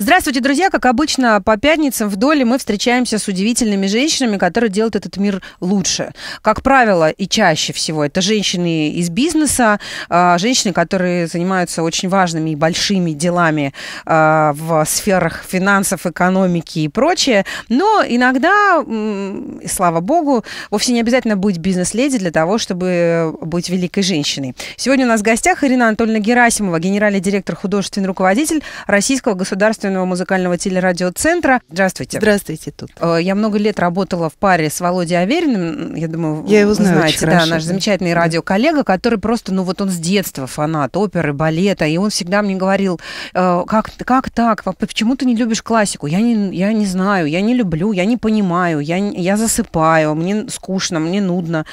Здравствуйте, друзья. Как обычно, по пятницам в доле мы встречаемся с удивительными женщинами, которые делают этот мир лучше. Как правило, и чаще всего это женщины из бизнеса, а, женщины, которые занимаются очень важными и большими делами а, в сферах финансов, экономики и прочее. Но иногда, слава богу, вовсе не обязательно быть бизнес-леди для того, чтобы быть великой женщиной. Сегодня у нас в гостях Ирина Анатольевна Герасимова, генеральный директор, художественный руководитель Российского государственного государственного музыкального телерадиоцентра. Здравствуйте. Здравствуйте тут. Э, я много лет работала в паре с Володей Авериным. Я думаю, я его знаю знаете, да, хорошо. наш замечательный да. радиоколлега, который просто, ну вот он с детства фанат оперы, балета, и он всегда мне говорил, э, как, как так, почему ты не любишь классику? Я не, я не знаю, я не люблю, я не понимаю, я, я засыпаю, мне скучно, мне нудно.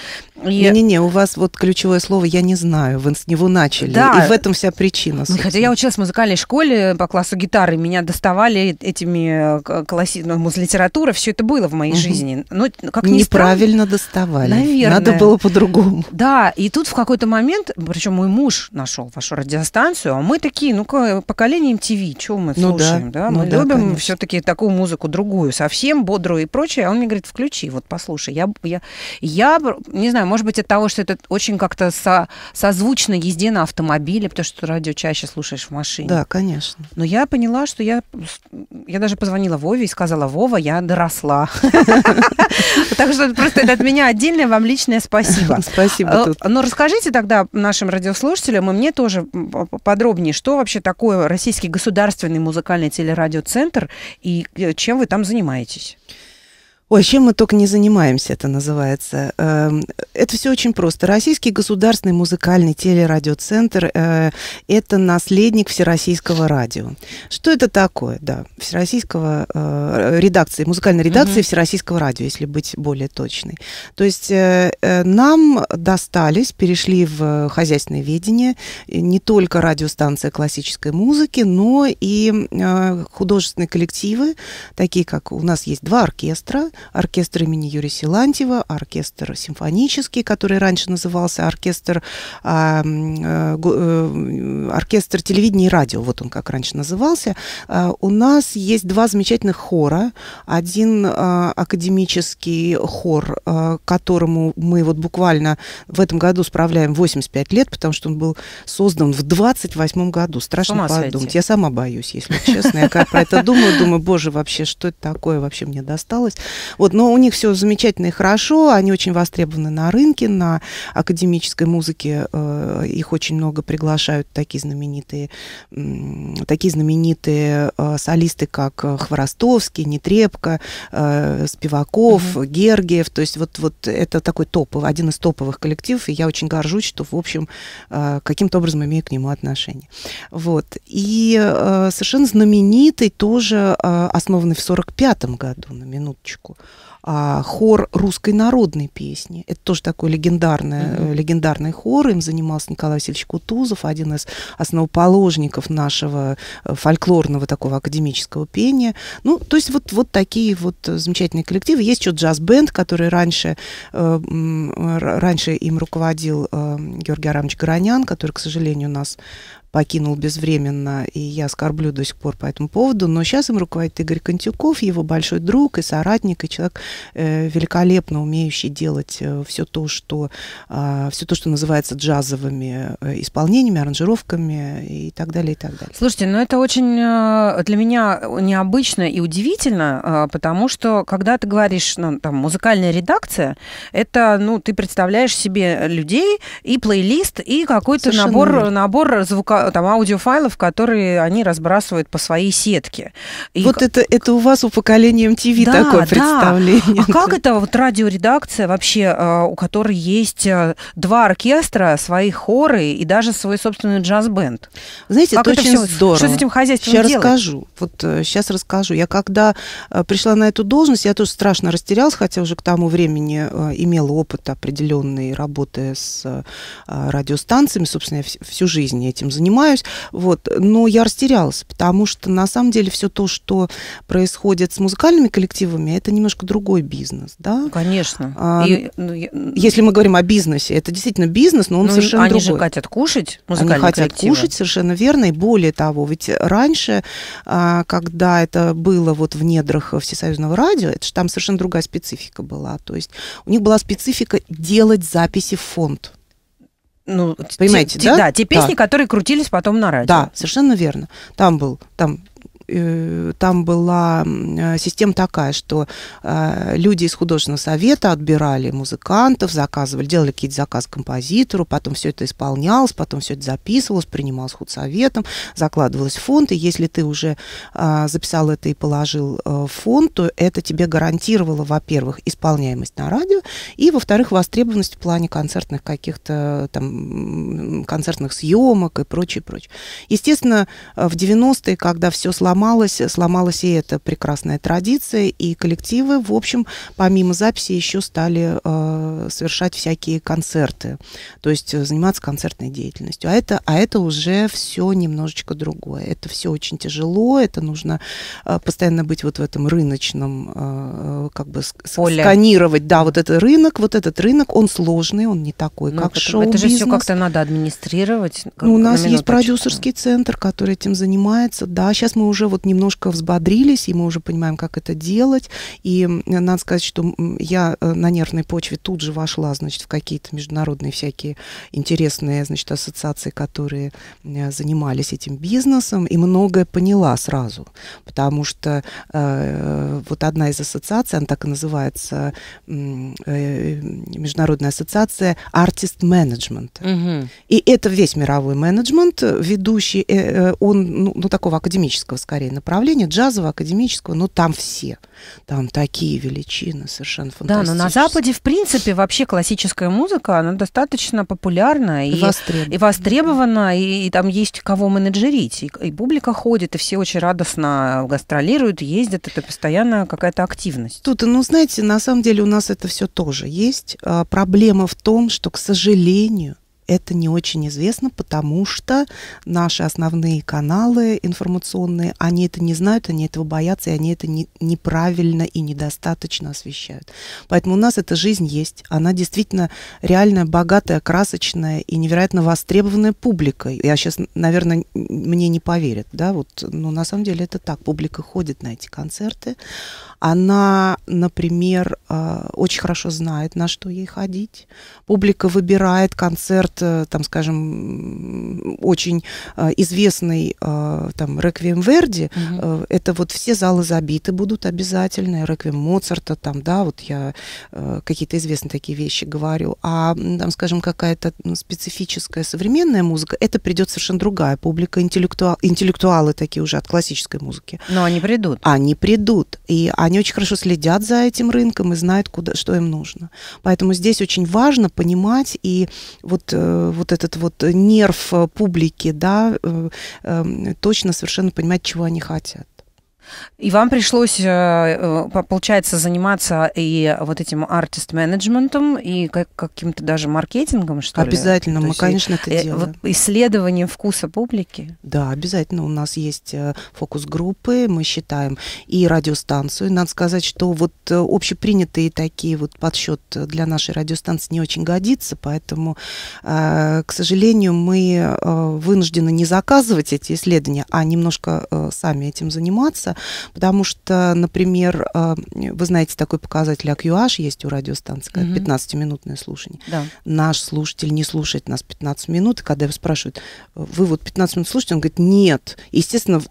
Не-не-не, и... у вас вот ключевое слово «я не знаю», вы с него начали, да. и в этом вся причина. Ну, хотя я училась в музыкальной школе по классу гитары, меня доставали этими э, класси... ну, литература, все это было в моей угу. жизни. Но, ну, как ни Неправильно стран... доставали. Наверное. Надо было по-другому. Да, и тут в какой-то момент, причем мой муж нашел вашу радиостанцию, а мы такие, ну-ка, поколение MTV, что мы ну, слушаем, да? да? Ну, мы да, любим все-таки такую музыку другую, совсем бодрую и прочее. А он мне говорит, включи, вот послушай. Я, я, я не знаю, может быть, от того, что это очень как-то со, созвучно езде на автомобиле, потому что радио чаще слушаешь в машине. Да, конечно. Но я поняла, что я я, даже позвонила Вове и сказала, Вова, я доросла. Так что просто это от меня отдельное вам личное спасибо. Спасибо. Э, Но ну, расскажите тогда нашим радиослушателям и мне тоже подробнее, что вообще такое Российский государственный музыкальный телерадиоцентр и э, чем вы там занимаетесь? Ой, чем мы только не занимаемся, это называется. Эм, это все очень просто. Российский государственный музыкальный телерадиоцентр э, – это наследник Всероссийского радио. Что это такое? Да, Всероссийского э, редакции, музыкальной редакции mm Всероссийского радио, если быть более точной. То есть э, нам достались, перешли в хозяйственное ведение не только радиостанция классической музыки, но и художественные коллективы, такие как у нас есть два оркестра, оркестр имени Юрия Силантьева, оркестр симфонический, который раньше назывался оркестр, а, э, э, оркестр телевидения и радио, вот он как раньше назывался. Э, у нас есть два замечательных хора. Один э, академический хор, э, которому мы вот буквально в этом году справляем 85 лет, потому что он был создан в 28 году. Страшно подумать. Я сама боюсь, если честно. Я как про это думаю, думаю, боже, вообще, что это такое вообще мне досталось. Вот, но у них все замечательно и хорошо, они очень востребованы на рынке, на академической музыке э, их очень много приглашают такие знаменитые, такие знаменитые э, солисты, как э, Хворостовский, Нетребко, Спиваков, угу. Mm Гергиев, то есть вот, вот это такой топовый, один из топовых коллективов, и я очень горжусь, что, в общем, каким-то образом имею к нему отношение. Вот. И совершенно знаменитый тоже э, основанный в 1945 году, на минуточку, а хор русской народной песни. Это тоже такой легендарный, mm-hmm. Э, легендарный хор. Им занимался Николай Васильевич Кутузов, один из основоположников нашего э, фольклорного такого академического пения. Ну, то есть вот, вот такие вот замечательные коллективы. Есть еще джаз-бенд, который раньше, э, раньше им руководил э, Георгий Арамович Горонян, который, к сожалению, у нас покинул безвременно, и я оскорблю до сих пор по этому поводу, но сейчас им руководит Игорь Контюков, его большой друг и соратник, и человек э, великолепно умеющий делать э, все то, что э, а, все то, что называется джазовыми э, исполнениями, аранжировками и так далее, и так далее. Слушайте, ну это очень э, для меня необычно и удивительно, э, потому что когда ты говоришь, ну, там, музыкальная редакция, это, ну, ты представляешь себе людей и плейлист, и какой-то набор, набор звука, там аудиофайлов, которые они разбрасывают по своей сетке. И... Вот это, это у вас у поколения MTV да, такое да. представление. А как это вот радиоредакция вообще, э, у которой есть э, два оркестра, свои хоры и даже свой собственный джаз-бенд? Знаете, как это, очень все, здорово. Что с этим хозяйством сейчас делать? расскажу. Вот сейчас э, расскажу. Я когда пришла на эту должность, я тоже страшно растерялась, хотя уже к тому времени имела опыт определенной работы с радиостанциями. Собственно, я всю жизнь этим занималась занимаюсь, вот, но я растерялась, потому что на самом деле все то, что происходит с музыкальными коллективами, это немножко другой бизнес, да? Конечно. А, И, ну, Если мы говорим о бизнесе, это действительно бизнес, но он ну, совершенно они другой. Они же хотят кушать, музыкальные Они хотят коллективы. кушать, совершенно верно, и более того, ведь раньше, а, когда это было вот в недрах Всесоюзного радио, это же там совершенно другая специфика была, то есть у них была специфика делать записи в фонд ну, понимаете, те, да? Да, те песни, да. которые крутились потом на радио. Да, совершенно верно. Там был, там Э, там была э, система такая, что э, люди из художественного совета отбирали музыкантов, заказывали, делали какие-то заказы композитору, потом все это исполнялось, потом все это записывалось, принималось худсоветом, закладывалось в фонд, и если ты уже записал это и положил в фонд, то это тебе гарантировало, во-первых, исполняемость на радио, и, во-вторых, востребованность в плане концертных каких-то там концертных съемок и прочее, прочее. Естественно, в 90-е, когда все слабо сломалась, сломалась и эта прекрасная традиция, и коллективы, в общем, помимо записи еще стали э, совершать всякие концерты, то есть э, заниматься концертной деятельностью. А это, а это уже все немножечко другое. Это все очень тяжело, это нужно э, постоянно быть вот в этом рыночном, э, э как бы Поле. сканировать, да, вот этот рынок, вот этот рынок, он сложный, он не такой, ну, как шоу-бизнес. Это же все как-то надо администрировать. Как, ну, у нас есть продюсерский центр, который этим занимается, да, сейчас мы уже уже вот немножко взбодрились, и мы уже понимаем, как это делать. И надо сказать, что я э, на нервной почве тут же вошла, значит, в какие-то международные всякие интересные, значит, ассоциации, которые э, занимались этим бизнесом, и многое поняла сразу, потому что э, вот одна из ассоциаций, она так и называется, э, Международная ассоциация Artist Management Угу. И это весь мировой менеджмент, ведущий, э, э он, ну, ну, такого академического, скажем, скорее направление джазового, академического, но там все. Там такие величины совершенно фантастические. Да, но на Западе, в принципе, вообще классическая музыка, она достаточно популярна и, и востребована, и, и, там есть кого менеджерить. И, и публика ходит, и все очень радостно гастролируют, ездят, это постоянно какая-то активность. Тут, ну, знаете, на самом деле у нас это все тоже есть. А, проблема в том, что, к сожалению, это не очень известно, потому что наши основные каналы информационные, они это не знают, они этого боятся, и они это не, неправильно и недостаточно освещают. Поэтому у нас эта жизнь есть. Она действительно реальная, богатая, красочная и невероятно востребованная публикой. Я сейчас, наверное, мне не поверят, да, вот, но на самом деле это так. Публика ходит на эти концерты. Она, например, э, очень хорошо знает, на что ей ходить. Публика выбирает концерт Э, там, скажем, очень э, известный э, там реквием Верди, угу. это вот все залы забиты будут обязательно, реквием Моцарта, там, да, вот я какие-то известные такие вещи говорю, а там, скажем, какая-то ну, специфическая современная музыка, это придет совершенно другая публика, интеллектуал, интеллектуалы такие уже от классической музыки. Но они придут. Они придут, и они очень хорошо следят за этим рынком и знают, куда, что им нужно. Поэтому здесь очень важно понимать и вот Э, вот этот вот нерв э, публики, да, э, точно совершенно понимать, чего они хотят. И вам пришлось, э, э, получается, заниматься и вот этим артист-менеджментом, и каким-то даже маркетингом, что обязательно, ли? Обязательно, мы, конечно, это э, делаем. исследование вкуса публики? Да, обязательно. У нас есть фокус-группы, мы считаем и радиостанцию. Надо сказать, что вот общепринятые такие вот подсчет для нашей радиостанции не очень годится, поэтому, к сожалению, мы вынуждены не заказывать эти исследования, а немножко сами этим заниматься потому что, например, э, вы знаете, такой показатель AQH есть у радиостанции, угу. 15-минутное слушание. Да. Наш слушатель не слушает нас 15 минут, и когда его спрашивают, вы вот 15 минут слушаете, он говорит, нет. Естественно,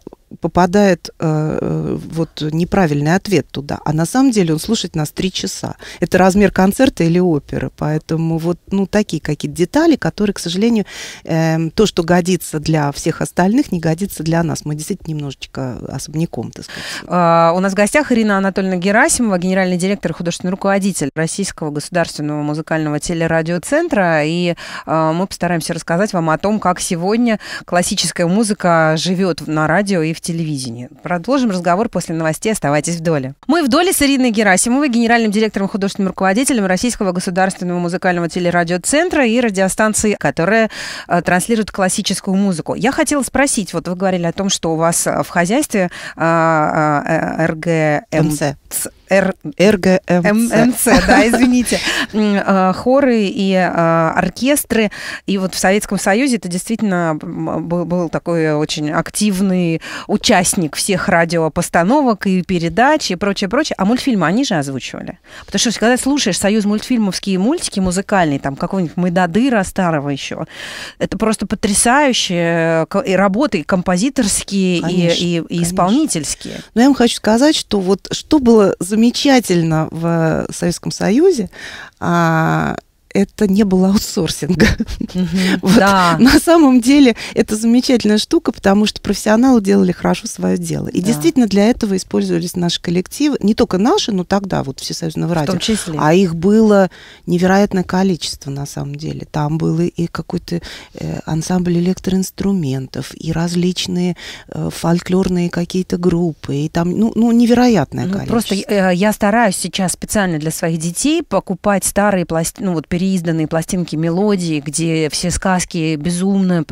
попадает э, вот неправильный ответ туда, а на самом деле он слушает нас три часа. Это размер концерта или оперы, поэтому вот ну такие какие-то детали, которые, к сожалению, э, то, что годится для всех остальных, не годится для нас. Мы действительно немножечко особняком, так сказать. А, у нас в гостях Ирина Анатольевна Герасимова, генеральный директор и художественный руководитель Российского государственного музыкального телерадиоцентра, и э, мы постараемся рассказать вам о том, как сегодня классическая музыка живет на радио и в телевидении. Продолжим разговор после новостей. Оставайтесь в доле. Мы в доле с Ириной Герасимовой, генеральным директором, художественным руководителем Российского государственного музыкального телерадиоцентра и радиостанции, которая э, транслирует классическую музыку. Я хотела спросить, вот вы говорили о том, что у вас э, в хозяйстве э, э, э РГМЦ. Р, РГМЦ. да, извините. А, хоры и а, оркестры. И вот в Советском Союзе это действительно был, такой очень активный участник всех радиопостановок и передач и прочее, прочее. А мультфильмы они же озвучивали. Потому что когда слушаешь союз мультфильмовские мультики музыкальные, там какого-нибудь Майдадыра старого еще, это просто потрясающие работы композиторские, и, и исполнительские. Но я вам хочу сказать, что вот что было за замечательно в Советском Союзе, а, это не было аутсорсинга. Mm-hmm. вот. да. На самом деле это замечательная штука, потому что профессионалы делали хорошо свое дело. И да. действительно для этого использовались наши коллективы, не только наши, но тогда вот Всесоюзного радио. В том числе. А их было невероятное количество на самом деле. Там было и какой-то э, ансамбль электроинструментов, и различные э, фольклорные какие-то группы, и там, ну, ну невероятное ну, количество. Просто э, я стараюсь сейчас специально для своих детей покупать старые пластины, ну вот перед переизданные пластинки мелодии, где все сказки безумно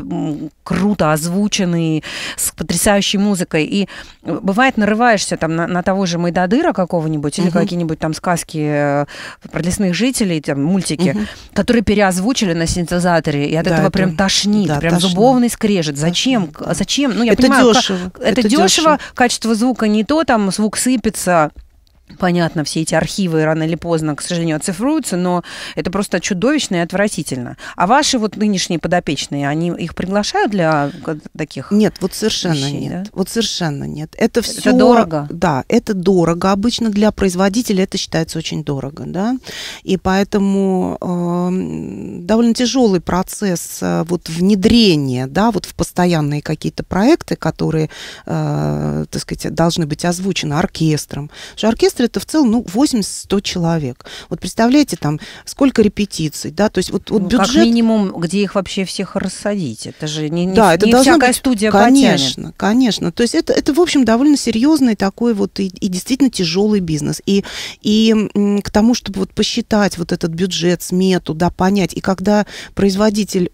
круто озвучены, с потрясающей музыкой. И э, бывает, нарываешься там на, на того же Майдадыра какого-нибудь или угу. какие-нибудь там сказки э, про лесных жителей, там, мультики, угу. которые переозвучили на синтезаторе, и от да, этого это... прям тошнит, да, прям тошнит. зубовный скрежет. Зачем? Тошнит. Зачем? Ну, я это понимаю, дешево. Это, это дешево, дешево, качество звука не то, там звук сыпется, Понятно, все эти архивы рано или поздно, к сожалению, оцифруются, но это просто чудовищно и отвратительно. А ваши вот нынешние подопечные, они их приглашают для таких? Нет, вот совершенно вещей, нет. Да? Вот совершенно нет. Это все. Это дорого. Да, это дорого. Обычно для производителя это считается очень дорого, да. И поэтому э, довольно тяжелый процесс э, вот внедрения, да, вот в постоянные какие-то проекты, которые, э, так сказать, должны быть озвучены оркестром. Потому что оркестр оркестр это в целом ну, 80-100 человек. Вот представляете, там сколько репетиций, да, то есть вот, вот ну, бюджет... Как минимум, где их вообще всех рассадить? Это же не, не, да, это не всякая быть... студия Конечно, потянет. конечно. То есть это, это, в общем, довольно серьезный такой вот и, и действительно тяжелый бизнес. И, и к тому, чтобы вот посчитать вот этот бюджет, смету, да, понять, и когда производитель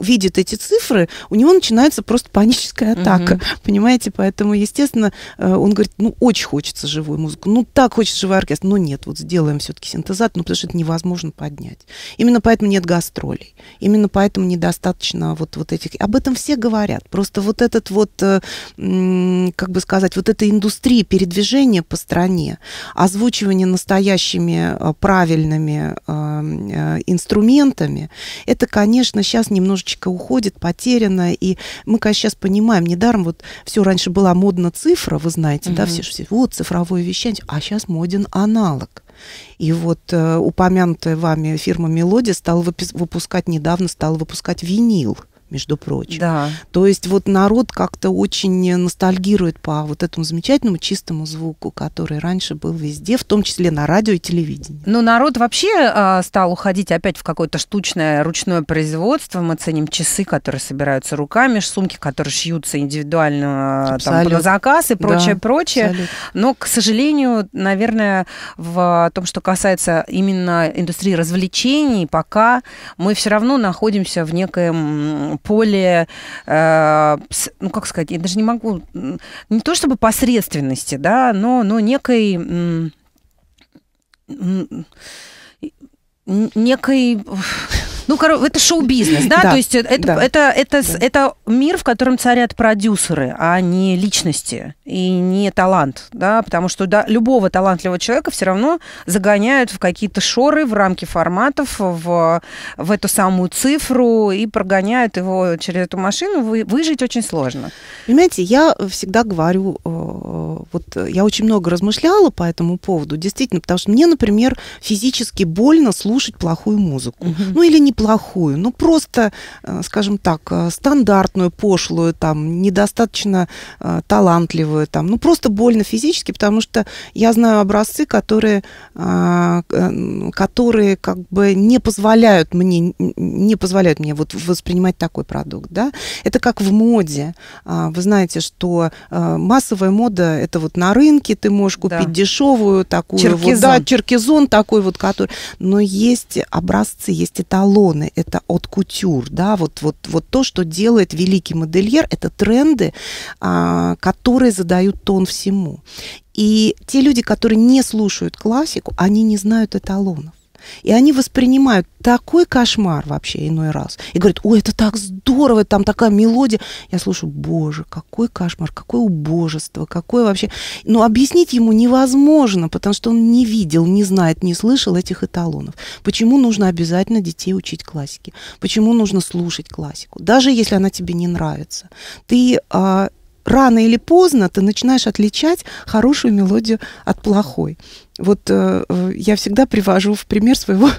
видит эти цифры, у него начинается просто паническая атака, угу. понимаете? Поэтому, естественно, э, он говорит, ну, очень хочется живую музыку, ну, так хочется живой оркестр, но нет, вот сделаем все-таки синтезатор, ну, потому что это невозможно поднять. Именно поэтому нет гастролей, именно поэтому недостаточно вот, вот этих... Об этом все говорят, просто вот этот вот, э, как бы сказать, вот эта индустрия передвижения по стране, озвучивание настоящими э, правильными инструментами, это, конечно, сейчас немножко немножечко уходит, потеряно. И мы, конечно, сейчас понимаем, недаром вот все раньше была модна цифра, вы знаете, угу. да, все, все, вот цифровое вещание, а сейчас моден аналог. И вот э, упомянутая вами фирма «Мелодия» стала выпускать, недавно стала выпускать винил между прочим. Да. То есть вот народ как-то очень ностальгирует по вот этому замечательному чистому звуку, который раньше был везде, в том числе на радио и телевидении. Ну, народ вообще а, стал уходить опять в какое-то штучное ручное производство. Мы ценим часы, которые собираются руками, сумки, которые шьются индивидуально а, Абсолютно. там, на заказ и прочее, да, прочее. Абсолютно. Но, к сожалению, наверное, в том, что касается именно индустрии развлечений, пока мы все равно находимся в некоем поле, э, ну как сказать, я даже не могу, не то чтобы посредственности, да, но, но некой некой ну, короче, это шоу-бизнес, да? да? То есть э, это, да. Это, это, да. это мир, в котором царят продюсеры, а не личности и не талант, да? Потому что да, любого талантливого человека все равно загоняют в какие-то шоры, в рамки форматов, в, в эту самую цифру и прогоняют его через эту машину. Вы, выжить очень сложно. Понимаете, я всегда говорю, э, вот э, я очень много размышляла по этому поводу, действительно, потому что мне, например, физически больно слушать плохую музыку. Угу. Ну или не неплохую, ну просто, э, скажем так, э, стандартную, пошлую, там, недостаточно э, талантливую, там, ну просто больно физически, потому что я знаю образцы, которые, которые как бы не позволяют мне, не позволяют мне вот воспринимать такой продукт, да. Это как в моде. А, вы знаете, что массовая мода, это вот на рынке ты можешь купить да. дешевую такую, черкизон. Вот, да, черкизон такой вот, который, но есть образцы, есть эталон, шаблоны, это от кутюр, да, вот, вот, вот то, что делает великий модельер, это тренды, а, которые задают тон всему. И те люди, которые не слушают классику, они не знают эталонов. И они воспринимают такой кошмар вообще иной раз. И говорят, ой, это так здорово, там такая мелодия. Я слушаю, боже, какой кошмар, какое убожество, какое вообще... Но объяснить ему невозможно, потому что он не видел, не знает, не слышал этих эталонов. Почему нужно обязательно детей учить классики? Почему нужно слушать классику? Даже если она тебе не нравится. Ты а, рано или поздно ты начинаешь отличать хорошую мелодию от плохой. Вот э, э я всегда привожу в пример своего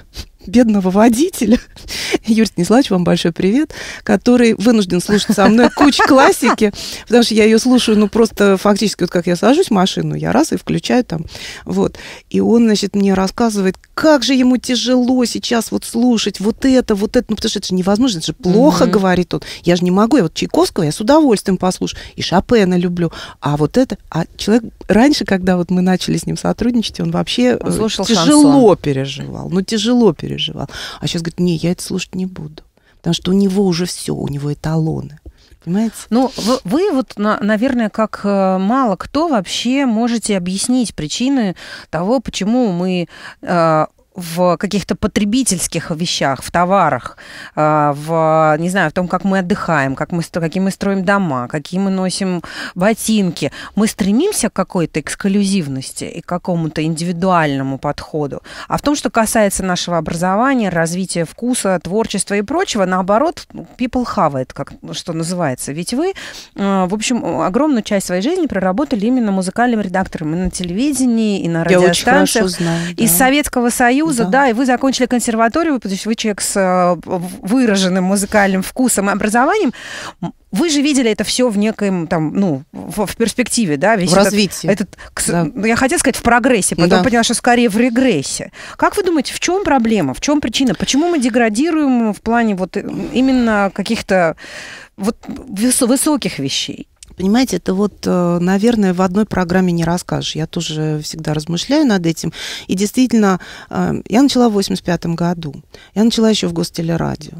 бедного водителя. Юрий Станиславович, вам большой привет, который вынужден слушать со мной кучу классики, потому что я ее слушаю, ну, просто фактически, вот как я сажусь в машину, я раз и включаю там, вот. И он, значит, мне рассказывает, как же ему тяжело сейчас вот слушать вот это, вот это, ну, потому что это же невозможно, это же плохо, mm-hmm. говорит он. Я же не могу, я вот Чайковского я с удовольствием послушаю, и Шопена люблю, а вот это, а человек раньше, когда вот мы начали с ним сотрудничать, он вообще э, он тяжело шансон. переживал, ну, тяжело переживал переживал. А сейчас говорит, не, я это слушать не буду. Потому что у него уже все, у него эталоны. Понимаете? Ну, вы, вы вот, наверное, как э, мало кто вообще можете объяснить причины того, почему мы э, в каких-то потребительских вещах, в товарах, э, в, не знаю, в том, как мы отдыхаем, как мы, какие мы строим дома, какие мы носим ботинки. Мы стремимся к какой-то эксклюзивности и к какому-то индивидуальному подходу. А в том, что касается нашего образования, развития вкуса, творчества и прочего, наоборот, people хавает, как, что называется. Ведь вы, э, в общем, огромную часть своей жизни проработали именно музыкальным редактором и на телевидении, и на Я радиостанциях, очень знаю, да. из Советского Союза Союза, да. да, и вы закончили консерваторию, потому что вы человек с э, выраженным музыкальным вкусом и образованием. Вы же видели это все в неком там, ну, в, в перспективе, да, весь в этот, развитии. Этот, да. Ну, я хотела сказать в прогрессе, потом да. поняла, что скорее в регрессе. Как вы думаете, в чем проблема, в чем причина, почему мы деградируем в плане вот э, именно каких-то вот высоких вещей? Понимаете, это вот, э, наверное, в одной программе не расскажешь. Я тоже всегда размышляю над этим. И действительно, э, я начала в 85 году. Я начала еще в гостелерадио.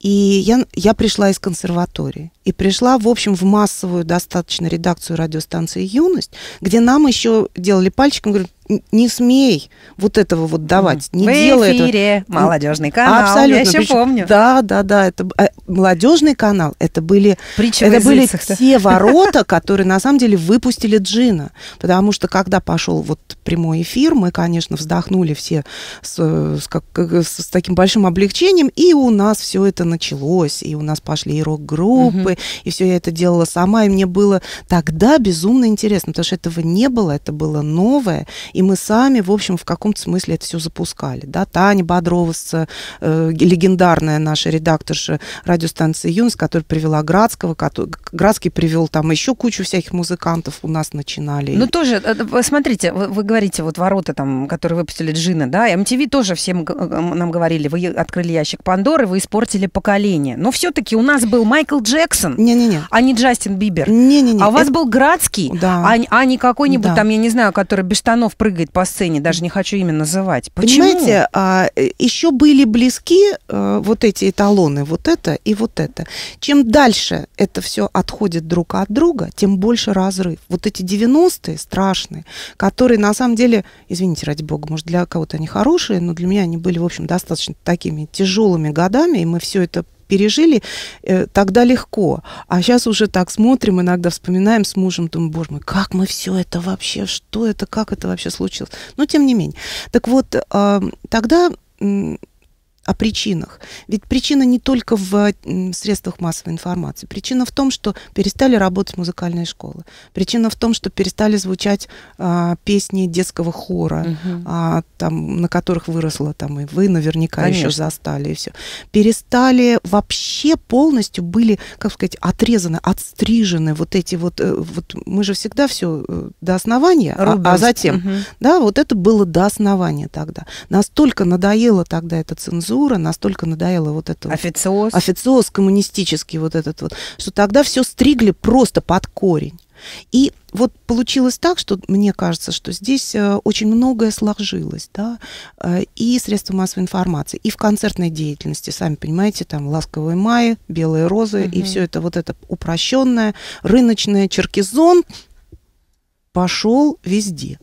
И я, я пришла из консерватории. И пришла, в общем, в массовую достаточно редакцию радиостанции «Юность», где нам еще делали пальчиком, говорят, не смей вот этого вот давать, не В делай эфире этого. молодежный канал, Абсолютно. я еще Причем, помню. Да, да, да, это э, молодежный канал, это были, это были те ворота, которые на самом деле выпустили Джина, потому что когда пошел вот прямой эфир, мы, конечно, вздохнули все с, с, как, э, с таким большим облегчением, и у нас все это началось, и у нас пошли и рок-группы, mm и все я это делала сама, и мне было тогда безумно интересно, потому что этого не было, это было новое, и мы сами, в общем, в каком-то смысле это все запускали. Да? Таня Бодрова, э, легендарная наша редакторша радиостанции «Юность», которая привела Градского, который, Градский привел там еще кучу всяких музыкантов, у нас начинали. Ну тоже, э, э, смотрите, вы, вы говорите, вот ворота там, которые выпустили Джина, да, MTV тоже всем э, нам говорили, вы открыли ящик Пандоры, вы испортили поколение. Но все-таки у нас был Майкл Джексон, не -не -не. а не Джастин Бибер. Не -не -не. А у вас это... был Градский, да. а, а не какой-нибудь да. там, я не знаю, который без штанов прыгал прыгает по сцене, даже не хочу имя называть. Почему? Понимаете, а, э, еще были близки а, вот эти эталоны, вот это и вот это. Чем дальше это все отходит друг от друга, тем больше разрыв. Вот эти 90-е страшные, которые на самом деле, извините, ради бога, может, для кого-то они хорошие, но для меня они были, в общем, достаточно такими тяжелыми годами, и мы все это пережили э, тогда легко. А сейчас уже так смотрим, иногда вспоминаем с мужем, думаем, боже мой, как мы все это вообще, что это, как это вообще случилось. Но тем не менее. Так вот, э, тогда о причинах. Ведь причина не только в средствах массовой информации. Причина в том, что перестали работать музыкальные школы. Причина в том, что перестали звучать а, песни детского хора, угу. а, там, на которых выросла там и вы наверняка Конечно. еще застали и все. Перестали вообще полностью были, как сказать, отрезаны, отстрижены вот эти вот, э, вот мы же всегда все э, до основания, а, а затем, угу. да, вот это было до основания тогда. Настолько надоело тогда этот цензура цензура, настолько надоела вот это... Официоз. официоз коммунистический вот этот вот, что тогда все стригли просто под корень. И вот получилось так, что мне кажется, что здесь э, очень многое сложилось, да, э, и средства массовой информации, и в концертной деятельности, сами понимаете, там «Ласковые маи», «Белые розы», угу. и все это вот это упрощенное, рыночное, черкизон пошел везде.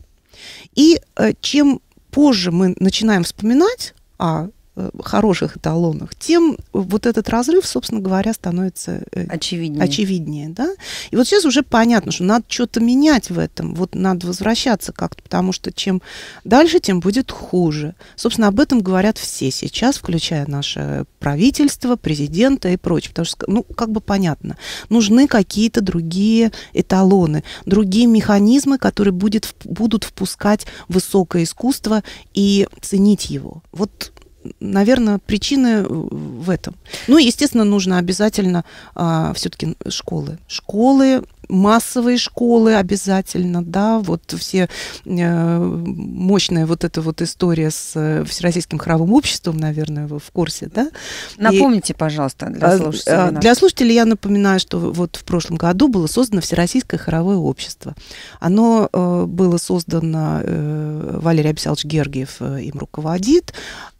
И э, чем позже мы начинаем вспоминать, а Э, хороших эталонах, тем вот этот разрыв, собственно говоря, становится э, очевиднее. очевиднее да? И вот сейчас уже понятно, что надо что-то менять в этом, вот надо возвращаться как-то, потому что чем дальше, тем будет хуже. Собственно, об этом говорят все сейчас, включая наше правительство, президента и прочее, потому что, ну, как бы понятно, нужны какие-то другие эталоны, другие механизмы, которые будет, будут впускать высокое искусство и ценить его. Вот наверное, причины в этом. Ну, естественно, нужно обязательно а, все-таки школы. Школы, массовые школы обязательно, да, вот все э, мощная вот эта вот история с э, Всероссийским хоровым обществом, наверное, вы в курсе, да? Напомните, И, пожалуйста, э, для э, слушателей. Для слушателей я напоминаю, что вот в прошлом году было создано Всероссийское хоровое общество. Оно э, было создано, э, Валерий Абисалович Гергиев им руководит,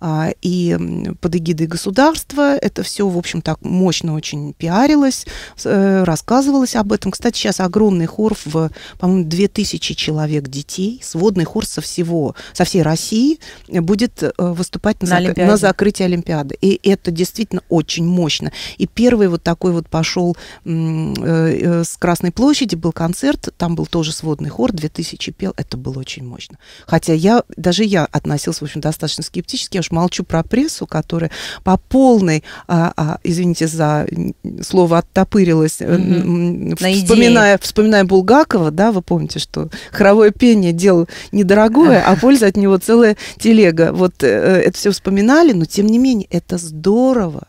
а, и под эгидой государства это все, в общем, так мощно очень пиарилось, рассказывалось об этом. Кстати, сейчас огромный хор в, по-моему, 2000 человек детей, сводный хор со всего, со всей России будет э, выступать на, на, зак... на закрытии Олимпиады. И это действительно очень мощно. И первый вот такой вот пошел э, э, с Красной площади, был концерт, там был тоже сводный хор, 2000 пел, это было очень мощно. Хотя я, даже я относился в общем, достаточно скептически, я уж молчу про прессу, которая по полной, а, а, извините за слово, оттопырилась, mm-hmm. вспоминая вспоминая, вспоминая Булгакова, да, вы помните, что хоровое пение дело недорогое, а польза от него целая телега. Вот э, э это все вспоминали, но тем не менее, это здорово.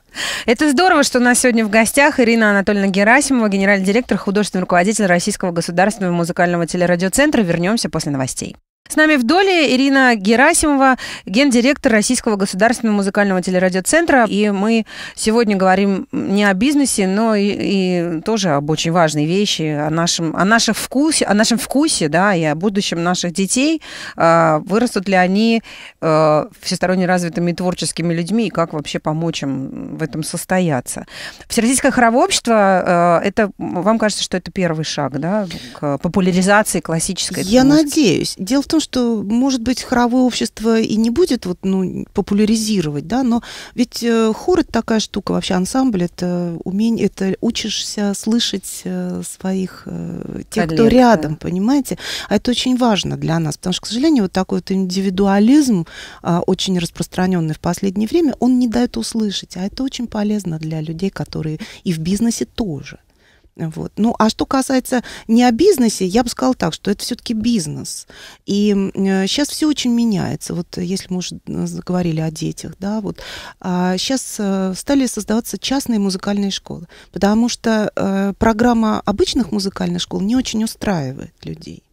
Это здорово, что у нас сегодня в гостях Ирина Анатольевна Герасимова, генеральный директор, художественный руководитель Российского государственного музыкального телерадиоцентра. Вернемся после новостей. С нами в доле Ирина Герасимова, гендиректор Российского государственного музыкального телерадиоцентра. И мы сегодня говорим не о бизнесе, но и, и тоже об очень важной вещи, о нашем, о нашем вкусе, о нашем вкусе, да, и о будущем наших детей. А, вырастут ли они э, всесторонне развитыми творческими людьми, и как вообще помочь им в этом состояться. Всероссийское хоровое общество, э, это, вам кажется, что это первый шаг, да, к популяризации классической Я музыки? надеюсь. Дело в том, что, может быть, хоровое общество и не будет вот, ну, популяризировать, да, но ведь э, хор – это такая штука, вообще ансамбль – это умение, это учишься слышать э, своих, э, тех, Коллег, кто рядом, да. понимаете? А это очень важно для нас, потому что, к сожалению, вот такой вот индивидуализм, а, очень распространенный в последнее время, он не дает услышать, а это очень полезно для людей, которые и в бизнесе тоже – вот. Ну, а что касается не о бизнесе, я бы сказала так, что это все-таки бизнес. И сейчас э, все очень меняется. Вот э, если мы уже э, говорили о детях, да, вот а сейчас стали создаваться частные музыкальные школы, потому что программа обычных музыкальных школ не очень устраивает людей.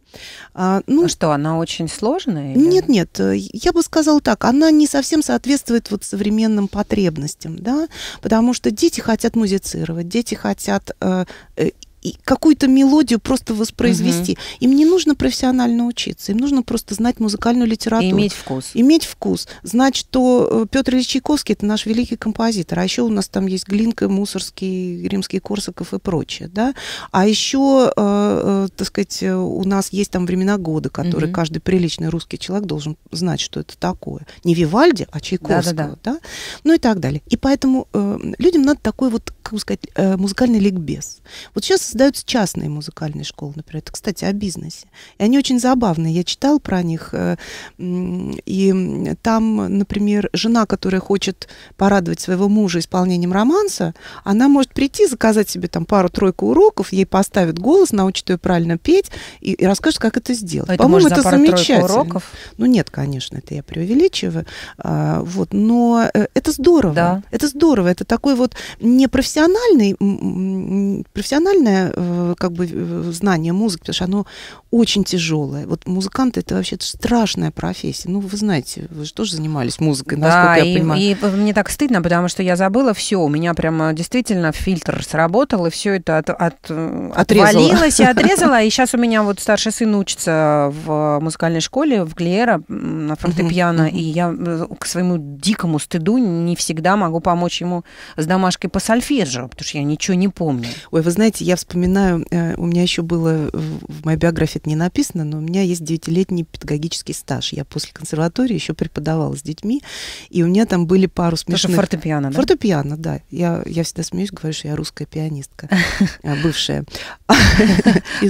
А, ну, а что, она очень сложная? Или... Нет, нет, э, я бы сказала так, она не совсем соответствует вот современным потребностям, да, потому что дети хотят музицировать, дети хотят э, э и какую-то мелодию просто воспроизвести. Угу. Им не нужно профессионально учиться, им нужно просто знать музыкальную литературу. И иметь вкус. Иметь вкус. Знать, что э, Петр Ильич Чайковский это наш великий композитор, а еще у нас там есть Глинка, Мусорский, Римский Корсаков и прочее. Да? А еще, э, э, так сказать, у нас есть там времена года, которые угу. каждый приличный русский человек должен знать, что это такое. Не Вивальди, а Чайковского. Да, Ну и так далее. И поэтому э, людям надо такой вот как сказать, э, музыкальный ликбез. Вот сейчас создаются частные музыкальные школы, например, это, кстати, о бизнесе. И они очень забавные, я читал про них, э, и там, например, жена, которая хочет порадовать своего мужа исполнением романса, она может прийти, заказать себе там пару-тройку уроков, ей поставят голос, научат ее правильно петь и, и расскажут, как это сделать. Это По-моему, это замечательно. Уроков? Ну нет, конечно, это я преувеличиваю. А, вот, но э, это здорово. Да. Это здорово. Это такой вот непрофессиональный профессиональный, профессиональное э, как бы, э, знание музыки, потому что оно очень тяжелое. Вот музыкант это вообще страшная профессия. Ну, вы знаете, вы же тоже занимались музыкой, насколько да, я и, понимаю. И мне так стыдно, потому что я забыла все. У меня прямо действительно фильтр сработал, и все это от, от, э, отрезала. отвалилось и отрезала. И сейчас у меня вот старший сын учится в музыкальной школе, в Глиера, на фортепиано. И я к своему дикому стыду не всегда могу помочь ему с домашкой по сольфеджио менеджеру, потому что я ничего не помню. Ой, вы знаете, я вспоминаю, э, у меня еще было, в моей биографии это не написано, но у меня есть девятилетний педагогический стаж. Я после консерватории еще преподавала с детьми, и у меня там были пару смешных... Тоже фортепиано, да? Фортепиано, да. Я, я всегда смеюсь, говорю, что я русская пианистка, э, бывшая.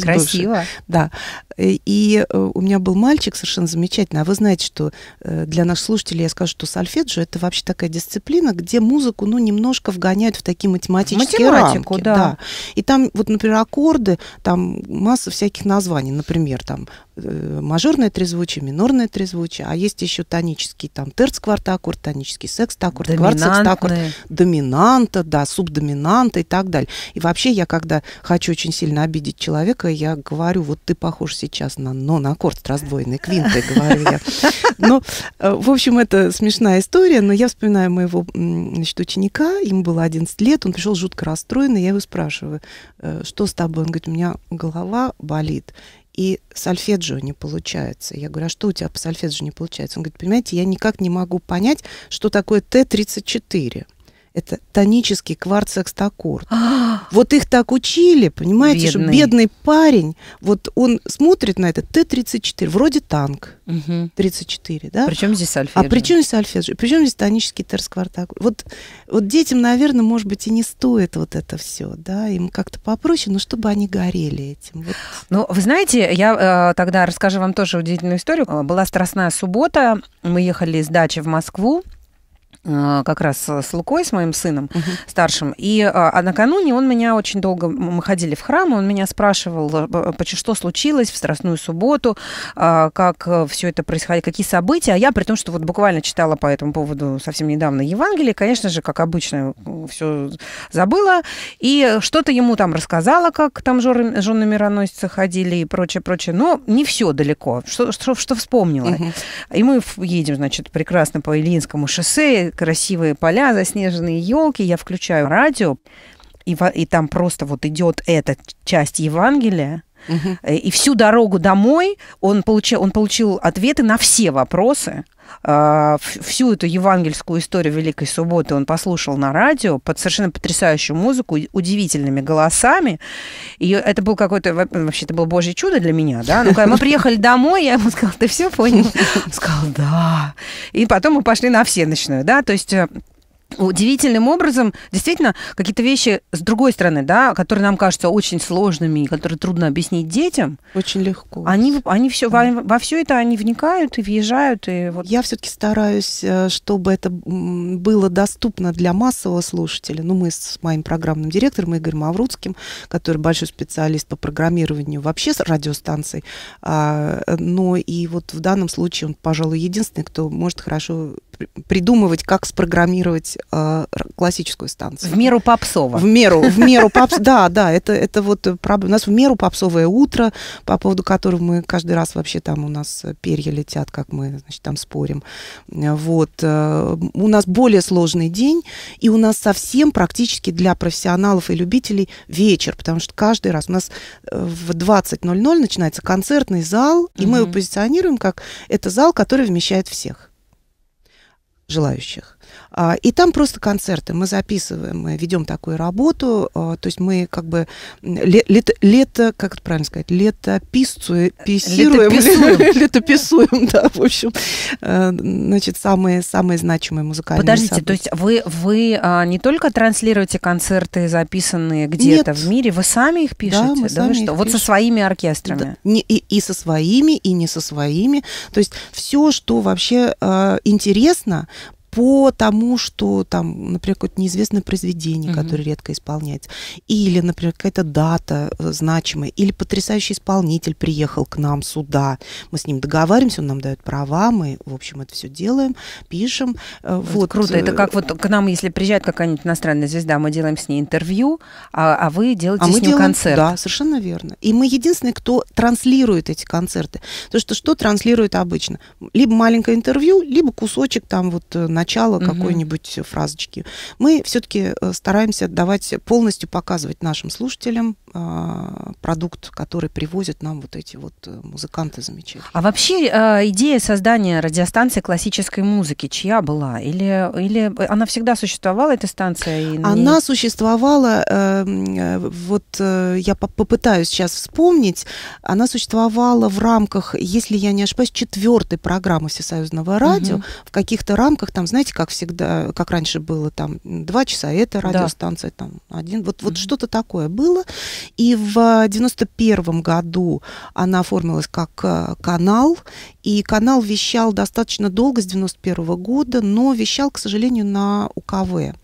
Красиво. Да. Э, и у меня был мальчик совершенно замечательный. А вы знаете, что для наших слушателей я скажу, что сольфеджио – это вообще такая дисциплина, где музыку, ну, немножко вгоняют в такие математические математические Математику, рамки. Да. да. И там, вот, например, аккорды, там масса всяких названий. Например, там Э, мажорное трезвучие, минорное трезвучие, а есть еще тонический там терц квартаккорд, тонический секс таккорд, кварт секс доминанта, да, субдоминанта и так далее. И вообще я когда хочу очень сильно обидеть человека, я говорю, вот ты похож сейчас на но на аккорд с раздвоенной квинтой, говорю я. Ну, э, в общем, это смешная история, но я вспоминаю моего значит, ученика, ему было 11 лет, он пришел жутко расстроенный, я его спрашиваю, «Э, что с тобой? Он говорит, у меня голова болит и сольфеджио не получается. Я говорю, а что у тебя по сольфеджио не получается? Он говорит, понимаете, я никак не могу понять, что такое Т-34 это тонический кварц кварцекстаккорд. А! вот их так учили, понимаете, бедный. что бедный парень, вот он смотрит на это Т-34, вроде танк угу. 34, да? Причем здесь сольфеджио? А причем здесь сольфеджио? Причем здесь тонический терсквартаккорд? Вот, вот детям, наверное, может быть, и не стоит вот это все, да, им как-то попроще, но чтобы они горели этим. Вот. Ну, вы знаете, я э, тогда расскажу вам тоже удивительную историю. Была страстная суббота, мы ехали из дачи в Москву, Э, как раз с Лукой, с моим сыном uh-huh. старшим. И э, а накануне он меня очень долго... Мы ходили в храм, он меня спрашивал, э, что случилось в Страстную субботу, как все это происходило, какие события. А я, при том, что вот буквально читала по этому поводу совсем недавно Евангелие, конечно же, как обычно, все забыла. И что-то ему там рассказала, как там жены, жены мироносицы ходили и прочее, прочее. Но не все далеко, что, что, что вспомнила. Uh-huh. И мы едем, значит, прекрасно по Ильинскому шоссе, красивые поля, заснеженные елки, я включаю радио, и, и там просто вот идет эта часть Евангелия, Угу. И всю дорогу домой он получил, он получил ответы на все вопросы. А, всю эту евангельскую историю Великой Субботы он послушал на радио под совершенно потрясающую музыку, удивительными голосами. И это был какой-то... Вообще, это было божье чудо для меня, да? Ну, когда мы приехали домой, я ему сказала, ты все понял? Он сказал, да. И потом мы пошли на всеночную, да? То есть э, удивительным образом действительно какие-то вещи с другой стороны, да, которые нам кажутся очень сложными которые трудно объяснить детям. Очень легко. Они, они все, да. во, во все это они вникают и въезжают. И вот. Я все-таки стараюсь, э, чтобы это было доступно для массового слушателя. Ну, мы с моим программным директором Игорем Аврудским, который большой специалист по программированию вообще с радиостанций, а, но и вот в данном случае он, пожалуй, единственный, кто может хорошо придумывать, как спрограммировать э, классическую станцию. В меру попсово. В меру, в меру попсово. Да, да, это, это вот э, у нас в меру попсовое утро, по поводу которого мы каждый раз вообще там у нас э, перья летят, как мы, значит, там спорим. Э, вот. У нас более сложный день, и у нас совсем практически для профессионалов и любителей вечер, потому что каждый раз у нас в 20.00 начинается концертный зал, и мы его позиционируем как это зал, который вмещает всех желающих. А, и там просто концерты. Мы записываем, мы ведем такую работу. А, то есть мы как бы лето, лето как это правильно сказать, летописцуем, писируем, летописуем. летописуем, да, в общем. А, значит, самые, самые значимые музыкальные Подождите, то есть вы, вы не только транслируете концерты, записанные где-то в мире, вы сами их пишете? Да, мы сами что? вот со своими оркестрами? и, и со своими, и не со своими. То есть все, что вообще интересно, по тому, что там, например, какое-то неизвестное произведение, угу. которое редко исполняется, или, например, какая-то дата э, значимая, или потрясающий исполнитель приехал к нам сюда, мы с ним договариваемся, он нам дает права, мы, в общем, это все делаем, пишем. Вот, э, вот. Круто, это э, как вот к нам, если приезжает какая-нибудь иностранная звезда, мы делаем с ней интервью, а, а вы делаете а с мы ним делаем, концерт. Да, совершенно верно. И мы единственные, кто транслирует эти концерты. То, что что транслирует обычно? Либо маленькое интервью, либо кусочек там вот начала какой-нибудь фразочки. Мы все-таки э, стараемся давать полностью показывать нашим слушателям э, продукт, который привозят нам вот эти вот э, музыканты замечательные. А вообще э, идея создания радиостанции классической музыки чья была? Или, или она всегда существовала, эта станция? И она существовала, эм, э, вот э, я попытаюсь сейчас вспомнить, она существовала в рамках, если я не ошибаюсь, четвертой программы Всесоюзного радио, угу. в каких-то рамках там знаете, как всегда, как раньше было, там, два часа это радиостанция, да. там, один, вот, вот mm-hmm. что-то такое было. И в 91 году она оформилась как э, канал, и канал вещал достаточно долго, с 91 года, но вещал, к сожалению, на УКВ.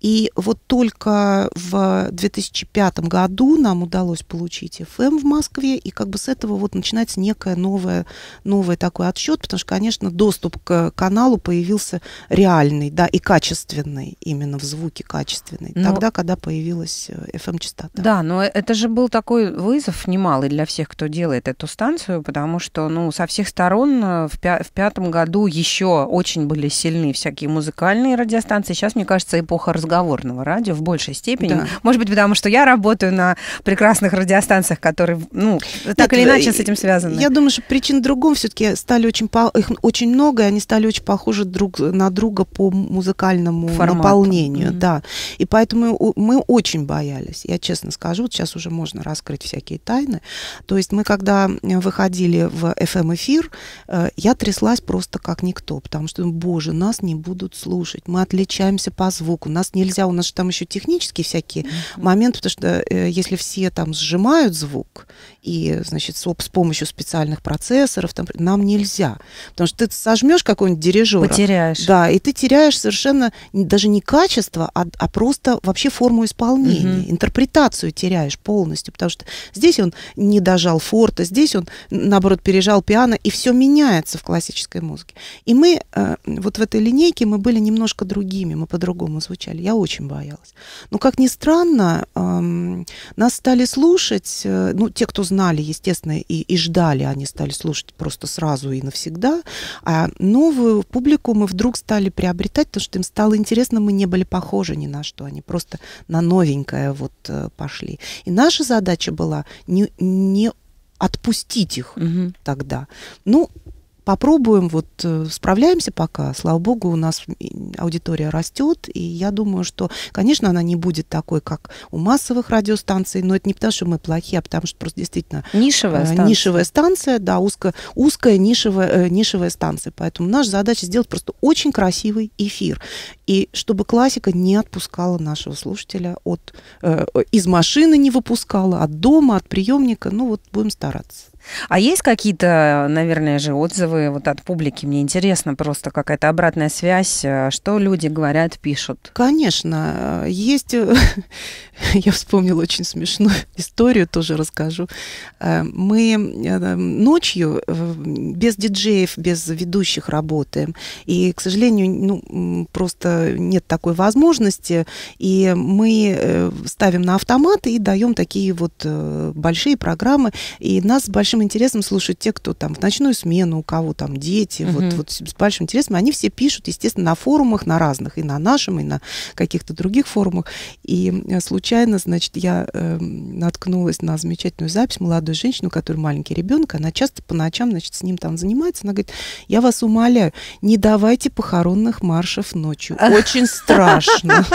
И вот только в 2005 году нам удалось получить FM эм в Москве, и как бы с этого вот начинается некое новое, новое такой отсчет, потому что, конечно, доступ к каналу появился реальный, да, и качественный, именно в звуке качественный, но... тогда, когда появилась FM-частота. Э, да, но э, это же был такой вызов немалый для всех, кто делает эту станцию, потому что, ну, со всех сторон он э, в, пя- в пятом году еще очень были сильны всякие музыкальные радиостанции. Сейчас, мне кажется, эпоха разговорного радио в большей степени. Да. Может быть, потому что я работаю на прекрасных радиостанциях, которые, ну, так Нет, или иначе э, с этим связаны. Я думаю, что причин другом. Все-таки стали очень, их очень много, и они стали очень похожи друг на друга по музыкальному Формату. наполнению. Mm-hmm. Да. И поэтому мы очень боялись. Я честно скажу, вот сейчас уже можно раскрыть всякие тайны. То есть мы, когда э, выходили в FM-эфир, эм Э, я тряслась просто как никто, потому что, боже, нас не будут слушать, мы отличаемся по звуку, нас нельзя, у нас же там еще технические всякие mm-hmm. моменты, потому что э, если все там сжимают звук, и, значит, с, с помощью специальных процессоров, там, нам нельзя, потому что ты сожмешь какой-нибудь дирижер. Потеряешь. Да, и ты теряешь совершенно даже не качество, а, а просто вообще форму исполнения, mm-hmm. интерпретацию теряешь полностью, потому что здесь он не дожал форта, здесь он, наоборот, пережал пиано, и все все меняется в классической музыке. И мы э, вот в этой линейке мы были немножко другими, мы по-другому звучали. Я очень боялась. Но как ни странно, э, нас стали слушать, э, ну те, кто знали, естественно, и, и ждали, они стали слушать просто сразу и навсегда. А новую публику мы вдруг стали приобретать, потому что им стало интересно, мы не были похожи ни на что, они просто на новенькое вот э, пошли. И наша задача была не, не отпустить их угу. тогда. Ну, попробуем, вот э, справляемся пока. Слава богу, у нас аудитория растет, и я думаю, что, конечно, она не будет такой, как у массовых радиостанций, но это не потому, что мы плохие, а потому что просто действительно э, нишевая, станция. нишевая станция, да, узко, узкая нишевая, э, нишевая станция. Поэтому наша задача сделать просто очень красивый эфир, и чтобы классика не отпускала нашего слушателя от э, из машины не выпускала, от дома, от приемника. Ну вот будем стараться. А есть какие-то, наверное же, отзывы вот от публики? Мне интересно просто какая-то обратная связь, э, что люди говорят, пишут. Конечно, есть... Я вспомнила очень смешную историю, тоже расскажу. Э, мы э, ночью без диджеев, без ведущих работаем. И, к сожалению, ну, просто нет такой возможности. И мы ставим на автоматы и даем такие вот большие программы. И нас с большим большим интересом слушают те, кто там в ночную смену, у кого там дети, угу. вот, вот с большим интересом. Они все пишут, естественно, на форумах, на разных, и на нашем, и на каких-то других форумах. И э, случайно, значит, я э, наткнулась на замечательную запись молодой женщины, у которой маленький ребенок, она часто по ночам, значит, с ним там занимается. Она говорит, я вас умоляю, не давайте похоронных маршев ночью. Очень страшно.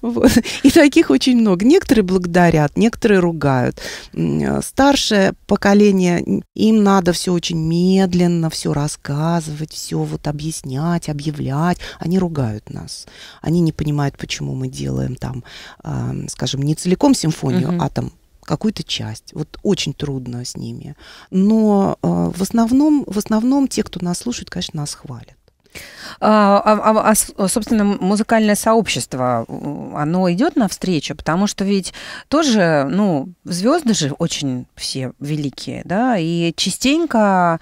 Вот. И таких очень много. Некоторые благодарят, некоторые ругают. Э, старшее поколение, им надо все очень медленно, все рассказывать, все вот объяснять, объявлять. Они ругают нас. Они не понимают, почему мы делаем там, э, скажем, не целиком симфонию, угу. а там какую-то часть. Вот очень трудно с ними. Но э, в, основном, в основном те, кто нас слушает, конечно, нас хвалят. А, а, а, а собственно, музыкальное сообщество, оно идет навстречу, потому что ведь тоже, ну, звезды же очень все великие, да, и частенько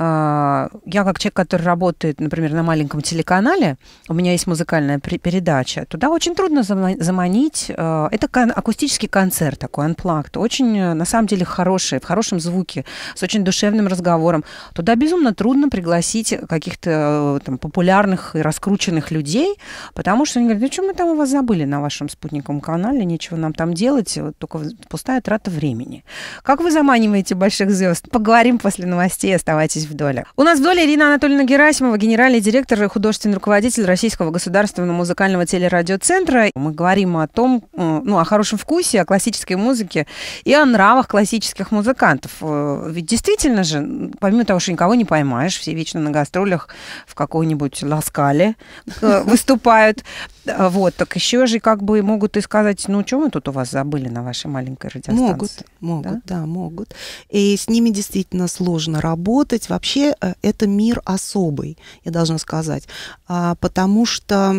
а, я как человек, который работает, например, на маленьком телеканале, у меня есть музыкальная передача, туда очень трудно заманить. А, это акустический концерт такой, unplugged. Очень, э, на самом деле, хороший, в хорошем звуке, с очень душевным разговором. Туда безумно трудно пригласить каких-то э, популярных и раскрученных людей, потому что они говорят, ну что мы там у вас забыли на вашем спутниковом канале, нечего нам там делать, вот только пустая трата времени. Как вы заманиваете больших звезд? Поговорим после новостей, оставайтесь в доле. У нас в доле Ирина Анатольевна Герасимова, генеральный директор и художественный руководитель Российского государственного музыкального телерадиоцентра. Мы говорим о том, э, ну, о хорошем вкусе, о классической музыке и о нравах классических музыкантов. Э, ведь действительно же, помимо того, что никого не поймаешь, все вечно на гастролях в какой-нибудь Ласкале э, выступают, вот, так еще же как бы могут и сказать, ну, что мы тут у вас забыли на вашей маленькой радиостанции? Могут, могут, да, да могут. И с ними действительно сложно работать во вообще э, это мир особый, я должна сказать, а, потому что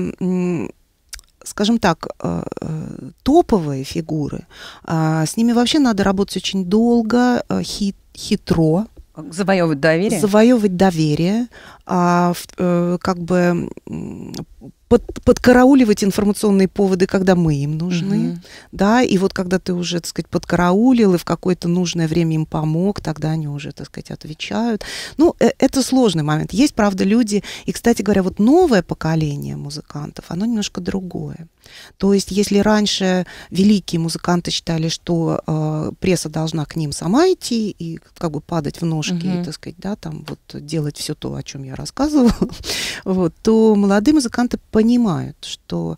скажем так, э, э, топовые фигуры, а, с ними вообще надо работать очень долго, хитро, завоевывать доверие, завоевывать доверие, а, как бы под, подкарауливать информационные поводы, когда мы им нужны, угу. да, и вот когда ты уже, так сказать, подкараулил и в какое-то нужное время им помог, тогда они уже, так сказать, отвечают. Ну, э, это сложный момент. Есть, правда, люди, и, кстати говоря, вот новое поколение музыкантов, оно немножко другое. То есть, если раньше великие музыканты считали, что э, пресса должна к ним сама идти и как бы падать в ножки, угу. и, так сказать, да, там вот делать все то, о чем я рассказывала, вот, то молодые музыканты понимают, что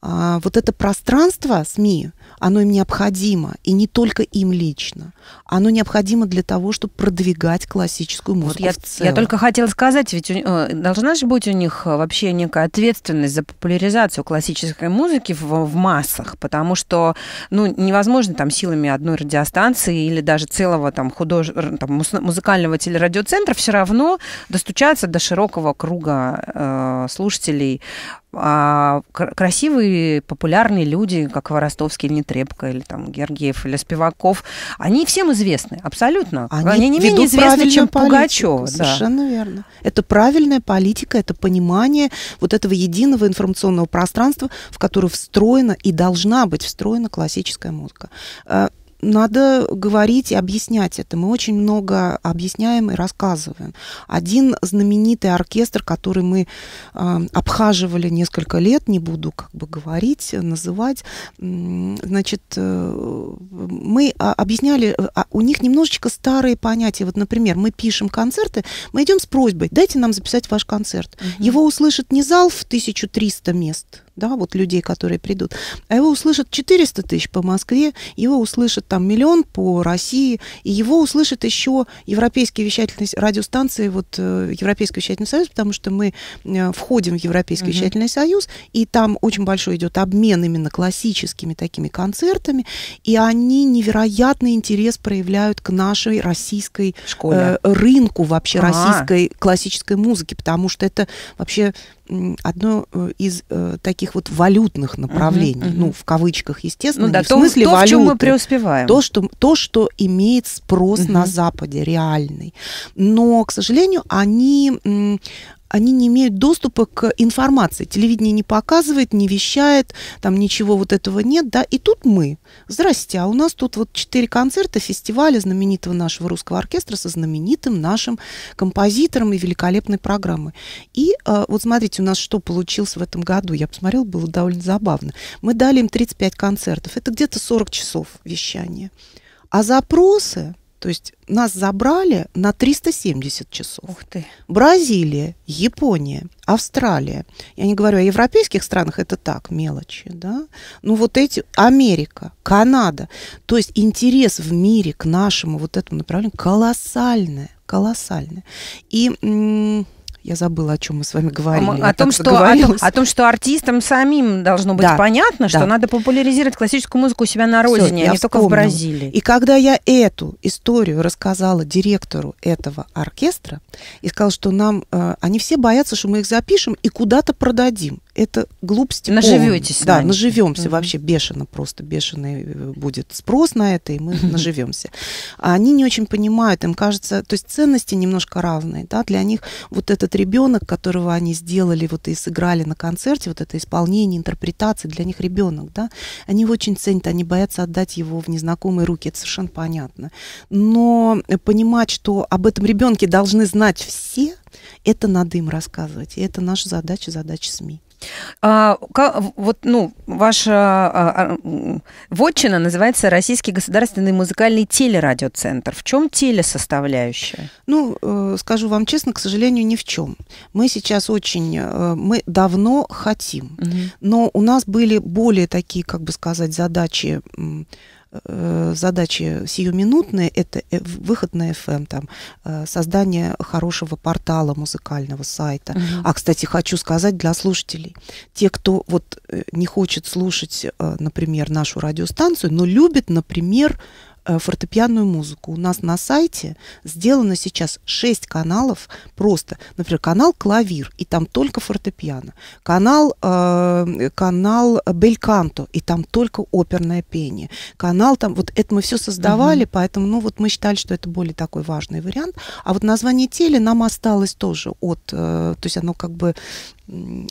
а, вот это пространство СМИ, оно им необходимо, и не только им лично. Оно необходимо для того, чтобы продвигать классическую музыку вот я, в целом. Я только хотела сказать, ведь у, э, должна же быть у них э, вообще некая ответственность за популяризацию классической музыки в, в массах, потому что ну, невозможно там силами одной радиостанции или даже целого там, худож... там, музыкального телерадиоцентра все равно достучаться до широкого круга э, слушателей а, красивые, популярные люди, как Воростовский или Нетребко, или там Гергиев, или Спиваков, они всем известны, абсолютно. Они, они не менее известны, чем политику, Пугачева. Совершенно да. верно. Это правильная политика, это понимание вот этого единого информационного пространства, в которое встроена и должна быть встроена классическая музыка. Э, надо говорить и объяснять это. Мы очень много объясняем и рассказываем. Один знаменитый оркестр, который мы э, обхаживали несколько лет, не буду как бы говорить, называть, значит, э, мы а, объясняли, а у них немножечко старые понятия. Вот, например, мы пишем концерты, мы идем с просьбой, дайте нам записать ваш концерт. Угу. Его услышит не зал в 1300 мест, да, вот людей, которые придут, а его услышат 400 тысяч по Москве, его услышат там миллион по России, и его услышит еще европейские вещательные радиостанции, вот э, Европейский вещательный союз, потому что мы э, входим в Европейский uh-huh. вещательный союз, и там очень большой идет обмен именно классическими такими концертами, и они невероятный интерес проявляют к нашей российской Школе. Э, рынку вообще А-а. российской классической музыки, потому что это вообще одно э, из э, таких вот валютных направлений, uh-huh, uh-huh. ну в кавычках, естественно, ну, да, в то, смысле то, валюты, в чем мы преуспеваем, то что то, что имеет спрос uh-huh. на Западе реальный, но, к сожалению, они они не имеют доступа к информации. Телевидение не показывает, не вещает, там ничего вот этого нет, да. И тут мы. Здрасте, а у нас тут вот четыре концерта фестиваля знаменитого нашего русского оркестра со знаменитым нашим композитором и великолепной программой. И э, вот смотрите, у нас что получилось в этом году. Я посмотрела, было довольно забавно. Мы дали им 35 концертов. Это где-то 40 часов вещания. А запросы то есть нас забрали на 370 часов. Ух ты. Бразилия, Япония, Австралия. Я не говорю о европейских странах, это так, мелочи, да. Ну вот эти, Америка, Канада. То есть интерес в мире к нашему вот этому направлению колоссальное, колоссальное. И я забыла, о чем мы с вами говорили. О, о, том, что, о, том, о том, что артистам самим должно быть да, понятно, да. что надо популяризировать классическую музыку у себя на родине, Всё, а не вспомнила. только в Бразилии. И когда я эту историю рассказала директору этого оркестра и сказала, что нам э, они все боятся, что мы их запишем и куда-то продадим это глупости. Наживетесь. Да, на наживемся угу. вообще бешено, просто бешеный э, будет спрос на это, и мы наживемся. А они не очень понимают, им кажется, то есть ценности немножко разные, да, для них вот этот ребенок, которого они сделали, вот и сыграли на концерте, вот это исполнение, интерпретация, для них ребенок, да, они его очень ценят, они боятся отдать его в незнакомые руки, это совершенно понятно. Но понимать, что об этом ребенке должны знать все, это надо им рассказывать. И это наша задача, задача СМИ. А, как, вот, ну, ваша а, а вотчина называется Российский государственный музыкальный телерадиоцентр. В чем телесоставляющая? Ну, э, скажу вам честно, к сожалению, ни в чем. Мы сейчас очень, э, мы давно хотим, угу. но у нас были более такие, как бы сказать, задачи. Э, задачи сиюминутные, это э, выход на FM, эм, там, э, создание хорошего портала музыкального сайта. Угу. А, кстати, хочу сказать для слушателей, те, кто вот не хочет слушать, например, нашу радиостанцию, но любит, например, Э, фортепианную музыку. У нас на сайте сделано сейчас 6 каналов просто. Например, канал «Клавир», и там только фортепиано. Канал, э, канал «Бельканто», и там только оперное пение. Канал там, вот это мы все создавали, угу. поэтому, ну, вот мы считали, что это более такой важный вариант. А вот название теле нам осталось тоже от, э, то есть оно как бы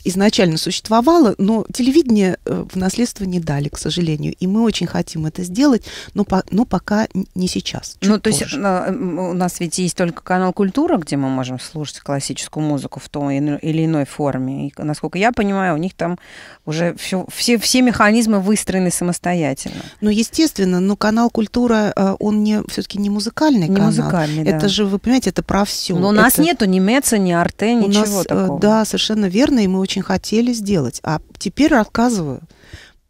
изначально существовало, но телевидение э, в наследство не дали, к сожалению. И мы очень хотим это сделать, но, по, но пока пока не сейчас. Ну, то позже. есть э, у нас ведь есть только канал «Культура», где мы можем слушать классическую музыку в той или иной форме. И, насколько я понимаю, у них там уже все, все, все механизмы выстроены самостоятельно. Ну, естественно, но канал «Культура», э, он не, все-таки не музыкальный не канал. музыкальный, да. Это же, вы понимаете, это про все. Но ну, у нас это... нету ни Меца, ни Арте, у ничего нас, э, такого. Да, совершенно верно, и мы очень хотели сделать. А теперь рассказываю,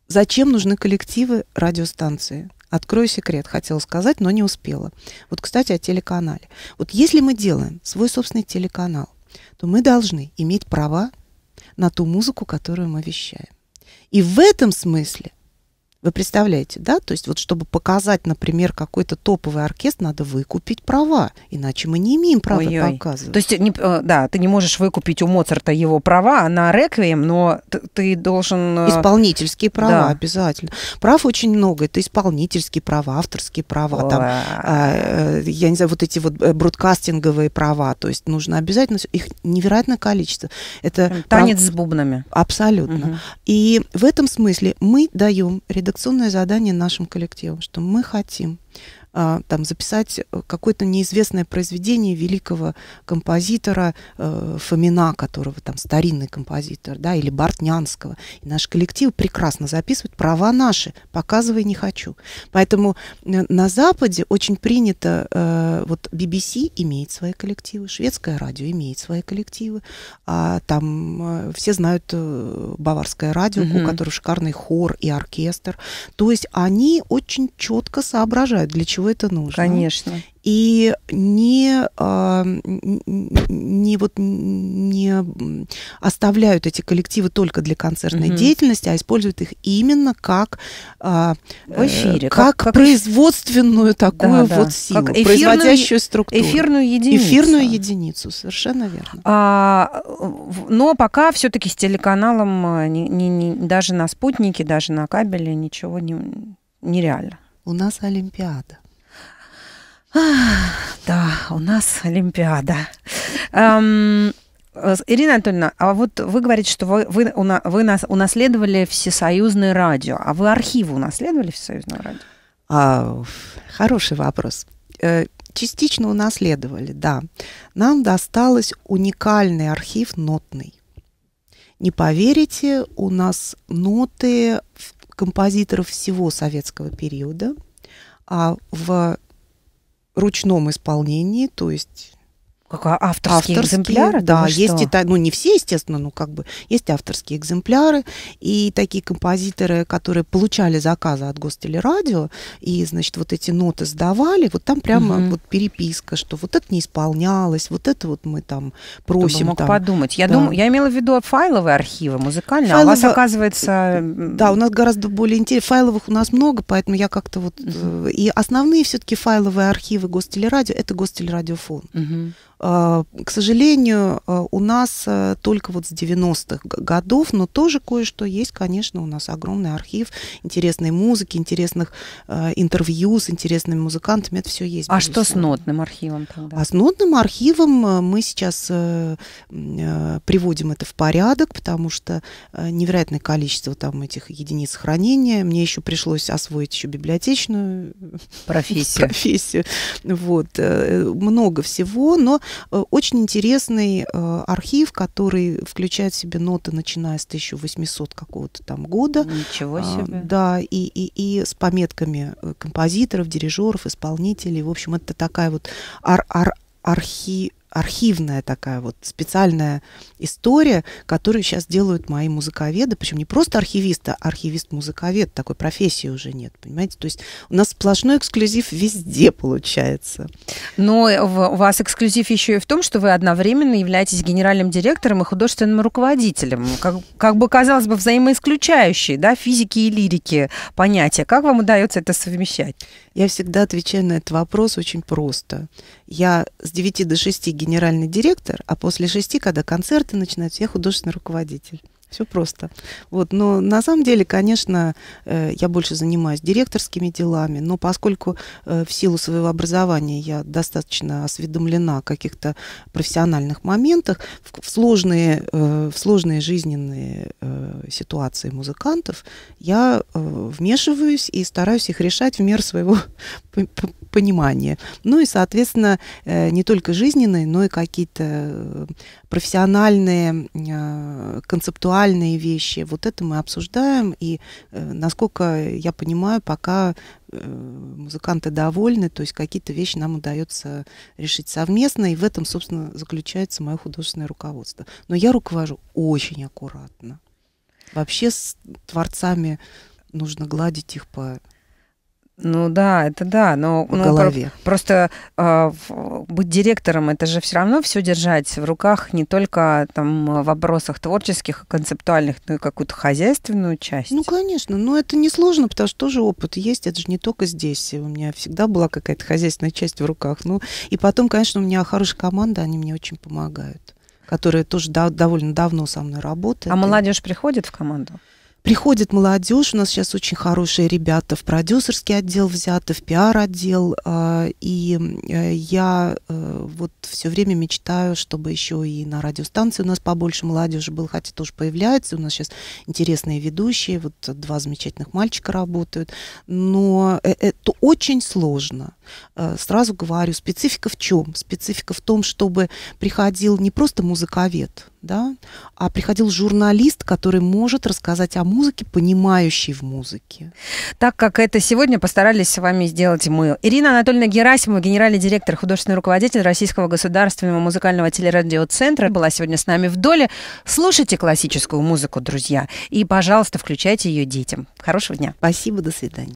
зачем нужны коллективы радиостанции. Открою секрет, хотела сказать, но не успела. Вот, кстати, о телеканале. Вот если мы делаем свой собственный телеканал, то мы должны иметь права на ту музыку, которую мы вещаем. И в этом смысле вы представляете, да? То есть вот чтобы показать, например, какой-то топовый оркестр, надо выкупить права, иначе мы не имеем права Ой-ой. показывать. То есть, не, э, да, ты не можешь выкупить у Моцарта его права а на реквием, но ты, должен... Э, исполнительские права да. обязательно. Прав очень много. Это исполнительские права, авторские права, там, а, э, я не знаю, вот эти вот бродкастинговые права. То есть нужно обязательно... Их невероятное количество. Это Танец прав... с бубнами. Абсолютно. Угу. И в этом смысле мы даем редакционные редакционное задание нашим коллективам, что мы хотим а, там, записать э, какое-то неизвестное произведение великого композитора э, Фомина, которого там старинный композитор, да, или Бартнянского. И наш коллектив прекрасно записывает права наши, показывай не хочу. Поэтому э, на Западе очень принято, вот BBC имеет свои коллективы, шведское радио имеет свои коллективы, а там все знают баварское радио, mm-hmm. у которого шикарный хор и оркестр. То есть они очень четко соображают, для чего чего это нужно. Конечно. И не, а, не, вот, не оставляют эти коллективы только для концертной угу. деятельности, а используют их именно как, а, в эфире, э, как, как, как производственную такую да, вот да. силу, как эфирную, производящую структуру. Эфирную единицу. Эфирную единицу, совершенно верно. А, но пока все-таки с телеканалом не, не, не, даже на спутнике, даже на кабеле ничего не, нереально. У нас Олимпиада. Да, у нас Олимпиада. Эм, э, Ирина Анатольевна, а вот вы говорите, что вы, вы, уна, вы нас, унаследовали всесоюзное радио, а вы архивы унаследовали всесоюзное радио? А, хороший вопрос. Э, частично унаследовали, да. Нам досталось уникальный архив нотный. Не поверите, у нас ноты композиторов всего советского периода, а в ручном исполнении, то есть как а, авторские, авторские экземпляры? Да, есть это, ну не все, естественно, но как бы есть авторские экземпляры и такие композиторы, которые получали заказы от Гостелерадио и значит вот эти ноты сдавали, вот там прямо угу. вот переписка, что вот это не исполнялось, вот это вот мы там просим. Кто мог там, подумать? Я да. думаю, я имела в виду файловые архивы музыкальные. Файлов... А у вас оказывается? Э, да, у нас гораздо более интересно. Файловых у нас много, поэтому я как-то вот угу. и основные все-таки файловые архивы Гостелерадио это Гостелерадиофон. Угу. А, к сожалению, а, у нас а, только вот с 90-х годов, но тоже кое-что есть, конечно, у нас огромный архив интересной музыки, интересных интервью с интересными музыкантами, это все есть. А что с нотным архивом тогда? А с нотным архивом мы сейчас приводим это в порядок, потому что невероятное количество там этих единиц хранения. Мне еще пришлось освоить еще библиотечную профессию. профессию. Вот. Э, много всего, но Э, очень интересный э, архив, который включает в себе ноты, начиная с 1800 какого-то там года. Ничего а, себе. Да, и, и, и с пометками э, композиторов, дирижеров, исполнителей. В общем, это такая вот ар ар архи архивная такая вот специальная история, которую сейчас делают мои музыковеды, причем не просто архивист, а архивист-музыковед, такой профессии уже нет, понимаете? То есть у нас сплошной эксклюзив везде получается. Но у вас эксклюзив еще и в том, что вы одновременно являетесь генеральным директором и художественным руководителем. Как, как бы, казалось бы, взаимоисключающие, да, физики и лирики понятия. Как вам удается это совмещать? Я всегда отвечаю на этот вопрос очень просто. Я с 9 до 6 генеральный директор, а после 6, когда концерты начинаются, я художественный руководитель. Все просто. Вот. Но на самом деле, конечно, э, я больше занимаюсь директорскими делами, но поскольку э, в силу своего образования я достаточно осведомлена о каких-то профессиональных моментах, в сложные, э, в сложные жизненные ситуации музыкантов я вмешиваюсь и стараюсь их решать в меру своего понимания. Ну и, соответственно, не только жизненные, но и какие-то профессиональные, э, концептуальные вещи. Вот это мы обсуждаем, и, э, насколько я понимаю, пока э, музыканты довольны, то есть какие-то вещи нам удается решить совместно, и в этом, собственно, заключается мое художественное руководство. Но я руковожу очень аккуратно. Вообще с творцами нужно гладить их по ну да, это да, но в ну, голове. Про- просто э, быть директором это же все равно все держать в руках не только там в вопросах творческих, концептуальных, но и какую-то хозяйственную часть. Ну конечно, но это несложно, потому что тоже опыт есть, это же не только здесь. У меня всегда была какая-то хозяйственная часть в руках. Ну и потом, конечно, у меня хорошая команда, они мне очень помогают, которые тоже да, довольно давно со мной работают. А молодежь приходит в команду? Приходит молодежь, у нас сейчас очень хорошие ребята в продюсерский отдел взяты, в пиар-отдел, а, и э, я э, вот все время мечтаю, чтобы еще и на радиостанции у нас побольше молодежи было, хотя тоже появляется, у нас сейчас интересные ведущие, вот два замечательных мальчика работают, но э, это очень сложно. Сразу говорю, специфика в чем? Специфика в том, чтобы приходил не просто музыковед, да, а приходил журналист, который может рассказать о музыке, музыки, понимающий в музыке. Так как это сегодня постарались с вами сделать мы. Ирина Анатольевна Герасимова, генеральный директор, художественный руководитель Российского государственного музыкального телерадиоцентра, была сегодня с нами в доле. Слушайте классическую музыку, друзья, и, пожалуйста, включайте ее детям. Хорошего дня. Спасибо, до свидания.